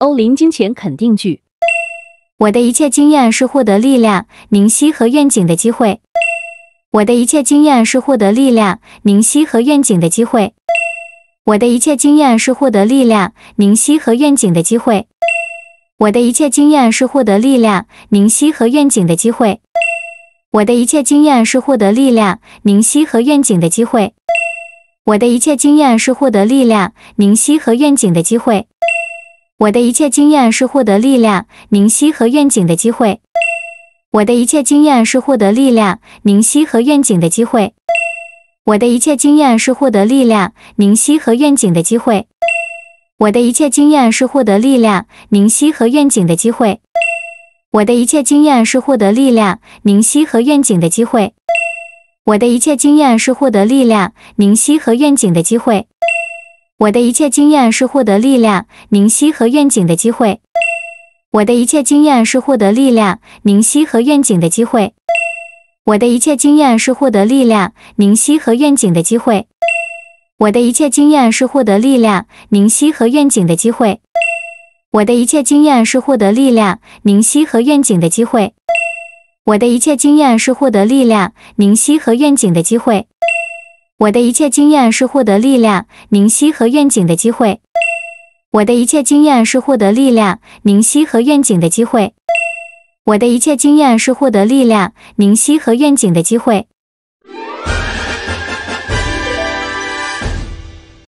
欧林金钱肯定句。我的一切经验是获得力量、明晰和愿景的机会。我的一切经验是获得力量、明晰和愿景的机会。我的一切经验是获得力量、明晰和愿景的机会。我的一切经验是获得力量、明晰和愿景的机会。我的一切经验是获得力量、明晰和愿景的机会。我的一切经验是获得力量、明晰和愿景的机会。我的一切经验是获得力量、宁息和愿景的机会。我的一切经验是获得力量、宁息和愿景的机会。我的一切经验是获得力量、宁息和愿景的机会。我的一切经验是获得力量、宁息和愿景的机会。我的一切经验是获得力量、宁息和愿景的机会。我的一切经验是获得力量、宁息和愿景的机会。我的一切经验是获得力量、凝息和愿景的机会。我的一切经验是获得力量、凝息和愿景的机会。我的一切经验是获得力量、凝息和愿景的机会。我的一切经验是获得力量、凝息和愿景的机会。我的一切经验是获得力量、凝息和愿景的机会。我的一切经验是获得力量、凝息和愿景的机会。我的一切经验是获得力量、明晰和愿景的机会。我的一切经验是获得力量、明晰和愿景的机会。我的一切经验是获得力量、明晰和愿景的机会。